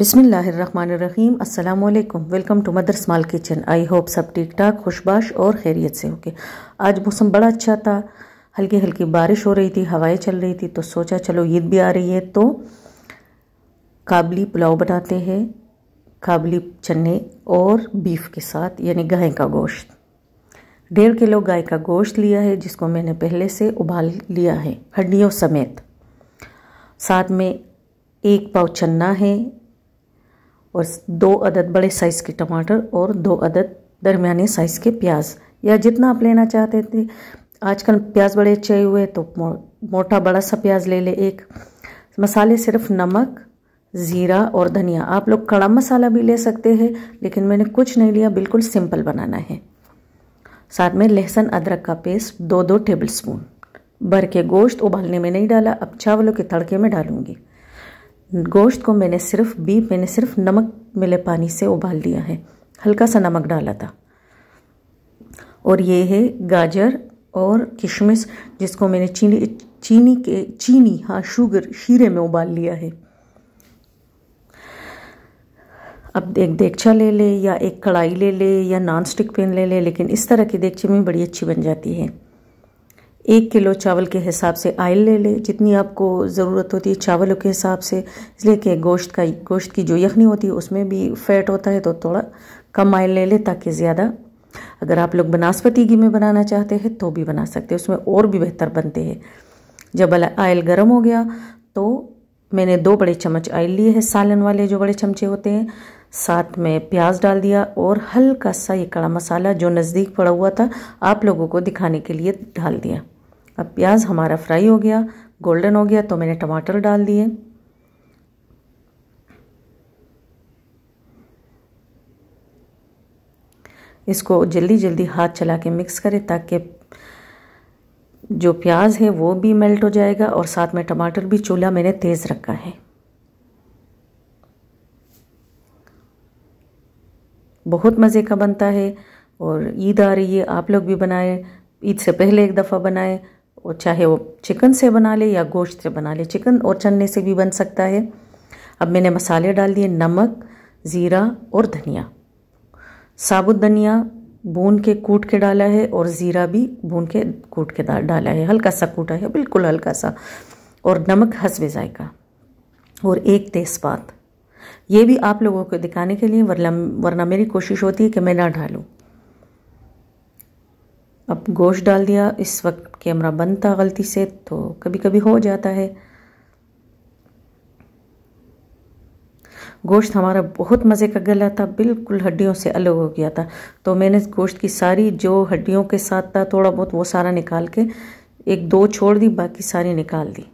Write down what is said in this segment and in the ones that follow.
बिसमीम् अल्लाम welcome to mother small kitchen I hope सब ठीक ठाक खुशबाश और खैरियत से होके आज मौसम बड़ा अच्छा था हल्की हल्की बारिश हो रही थी हवाएं चल रही थी तो सोचा चलो ईद भी आ रही है तो काबली पुलाव बनाते हैं काबली चने और बीफ के साथ यानी गाय का गोश्त डेढ़ किलो गाय का गोश्त लिया है जिसको मैंने पहले से उबाल लिया है हड्डियों समेत साथ में एक पाव चना है और दो अदद बड़े साइज़ के टमाटर और दो अदद दरमियाने साइज़ के प्याज या जितना आप लेना चाहते थे आजकल प्याज बड़े अच्छे हुए तो मोटा बड़ा सा प्याज ले ले एक मसाले सिर्फ नमक ज़ीरा और धनिया आप लोग कड़ा मसाला भी ले सकते हैं लेकिन मैंने कुछ नहीं लिया बिल्कुल सिंपल बनाना है साथ में लहसुन अदरक का पेस्ट दो दो टेबल स्पून भर के गोश्त उबालने में नहीं डाला अब चावलों के तड़के में डालूंगी गोश्त को मैंने सिर्फ बीफ मैंने सिर्फ नमक मिले पानी से उबाल लिया है हल्का सा नमक डाला था और ये है गाजर और किशमिश जिसको मैंने चीनी चीनी के चीनी हाँ शुगर शीरे में उबाल लिया है अब एक देगचा ले ले या एक कढ़ाई ले ले या नॉन स्टिक पेन ले ले लेकिन इस तरह की देखचे में बड़ी अच्छी बन जाती है एक किलो चावल के हिसाब से आयल ले लें जितनी आपको ज़रूरत होती है चावलों के हिसाब से इसलिए कि गोश्त का गोश्त की जो यखनी होती है उसमें भी फैट होता है तो थोड़ा कम आयल ले लें ताकि ज़्यादा अगर आप लोग बनास्पति घी में बनाना चाहते हैं तो भी बना सकते हैं उसमें और भी बेहतर बनते हैं जब आयल गर्म हो गया तो मैंने दो बड़े चम्मच आयल लिए हैं सालन वाले जो बड़े चमचे होते हैं साथ में प्याज डाल दिया और हल्का सा ये कड़ा मसाला जो नज़दीक पड़ा हुआ था आप लोगों को दिखाने के लिए डाल दिया अब प्याज हमारा फ्राई हो गया गोल्डन हो गया तो मैंने टमाटर डाल दिए इसको जल्दी जल्दी हाथ चला के मिक्स करें ताकि जो प्याज है वो भी मेल्ट हो जाएगा और साथ में टमाटर भी चूल्हा मैंने तेज़ रखा है बहुत मज़े का बनता है और ईद आ रही है आप लोग भी बनाएं ईद से पहले एक दफ़ा बनाएं और चाहे वो चिकन से बना ले या गोश्त से बना ले चिकन और चने से भी बन सकता है अब मैंने मसाले डाल दिए नमक ज़ीरा और धनिया साबुत धनिया भून के कूट के डाला है और ज़ीरा भी भून के कूट के डाला है हल्का सा कूटा है बिल्कुल हल्का सा और नमक हंसवे जायका और एक तेज़पात ये भी आप लोगों को दिखाने के लिए वरना वरना मेरी कोशिश होती है कि मैं ना डालूँ अब गोश्त डाल दिया इस वक्त कैमरा बंद था गलती से तो कभी कभी हो जाता है गोश्त हमारा बहुत मज़े का गला था बिल्कुल हड्डियों से अलग हो गया था तो मैंने गोश्त की सारी जो हड्डियों के साथ था थोड़ा बहुत वो सारा निकाल के एक दो छोड़ दी बाकी सारी निकाल दी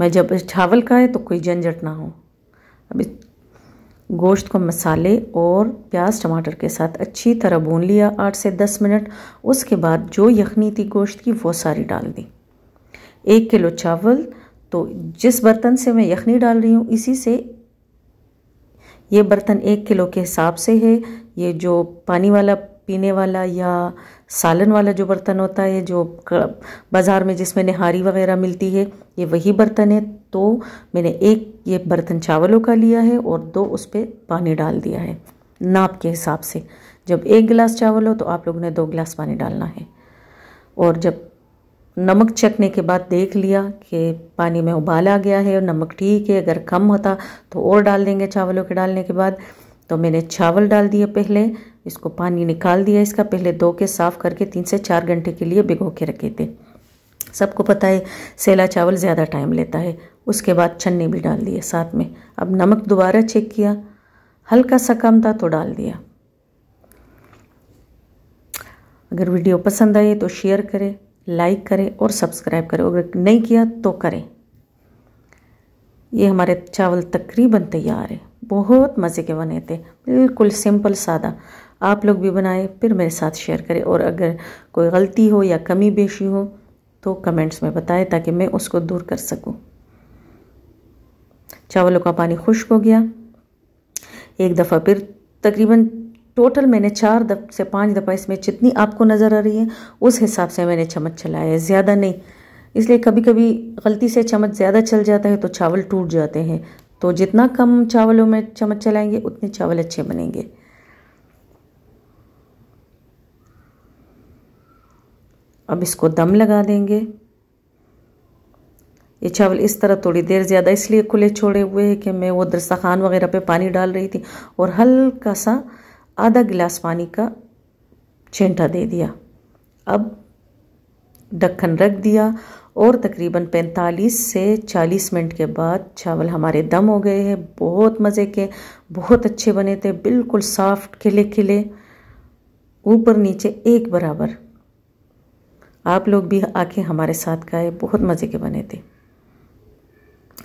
मैं जब चावल का है तो कोई झंझट ना हो अब गोश्त को मसाले और प्याज टमाटर के साथ अच्छी तरह भून लिया आठ से दस मिनट उसके बाद जो यखनी थी गोश्त की वो सारी डाल दी एक किलो चावल तो जिस बर्तन से मैं यखनी डाल रही हूँ इसी से ये बर्तन एक किलो के हिसाब से है ये जो पानी वाला पीने वाला या सालन वाला जो बर्तन होता है जो बाज़ार में जिसमें नहारी वगैरह मिलती है ये वही बर्तन है तो मैंने एक ये बर्तन चावलों का लिया है और दो उस पर पानी डाल दिया है नाप के हिसाब से जब एक गिलास चावल हो तो आप लोगों ने दो गिलास पानी डालना है और जब नमक चखने के बाद देख लिया कि पानी में उबाल आ गया है और नमक ठीक है अगर कम होता तो और डाल देंगे चावलों के डालने के बाद तो मैंने चावल डाल दिए पहले इसको पानी निकाल दिया इसका पहले दो के साफ़ करके तीन से चार घंटे के लिए भिगो के रखे थे सबको पता है सेला चावल ज़्यादा टाइम लेता है उसके बाद छन्नी भी डाल दिए साथ में अब नमक दोबारा चेक किया हल्का सा कम था तो डाल दिया अगर वीडियो पसंद आए तो शेयर करें लाइक करें और सब्सक्राइब करें अगर नहीं किया तो करें ये हमारे चावल तकरीबन तैयार है बहुत मज़े के बने थे बिल्कुल सिंपल सादा आप लोग भी बनाए फिर मेरे साथ शेयर करें और अगर कोई गलती हो या कमी बेशी हो तो कमेंट्स में बताएं ताकि मैं उसको दूर कर सकूं चावलों का पानी खुश्क हो गया एक दफ़ा फिर तकरीबन टोटल मैंने चार दफ से पाँच दफ़ा इसमें जितनी आपको नज़र आ रही है उस हिसाब से मैंने चम्मच चलाया है ज़्यादा नहीं इसलिए कभी कभी गलती से चम्मच ज़्यादा चल जाता है तो चावल टूट जाते हैं तो जितना कम चावलों में चम्मच चलाएंगे उतने चावल अच्छे बनेंगे अब इसको दम लगा देंगे ये चावल इस तरह थोड़ी देर ज़्यादा इसलिए खुले छोड़े हुए हैं कि मैं वो दस्तखान वगैरह पे पानी डाल रही थी और हल्का सा आधा गिलास पानी का छेंटा दे दिया अब ढक्कन रख दिया और तकरीबन 45 से 40 मिनट के बाद चावल हमारे दम हो गए हैं बहुत मज़े के बहुत अच्छे बने थे बिल्कुल सॉफ्ट खिले खिले ऊपर नीचे एक बराबर आप लोग भी आके हमारे साथ गए बहुत मज़े के बने थे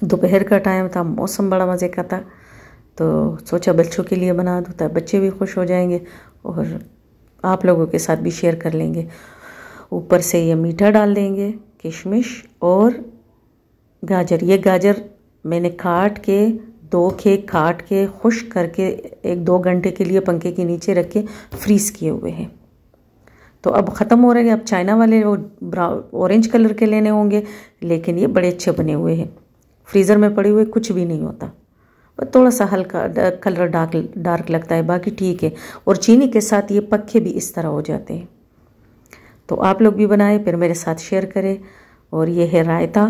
दोपहर का टाइम था मौसम बड़ा मज़े का था तो सोचा बच्चों के लिए बना दो तब बच्चे भी खुश हो जाएंगे और आप लोगों के साथ भी शेयर कर लेंगे ऊपर से ये मीठा डाल देंगे किशमिश और गाजर ये गाजर मैंने काट के दो के काट के खुश करके एक दो घंटे के लिए पंखे के नीचे रख के फ्रीज़ किए हुए हैं तो अब ख़त्म हो रहे हैं अब चाइना वाले वो ऑरेंज कलर के लेने होंगे लेकिन ये बड़े अच्छे बने हुए हैं फ्रीज़र में पड़े हुए कुछ भी नहीं होता बस थोड़ा सा हल्का कलर डार्क डार्क लगता है बाकी ठीक है और चीनी के साथ ये पक्के भी इस तरह हो जाते हैं तो आप लोग भी बनाएं फिर मेरे साथ शेयर करें और ये है रायता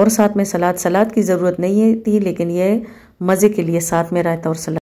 और साथ में सलाद सलाद की ज़रूरत नहीं थी लेकिन ये मज़े के लिए साथ में रायता और सलाद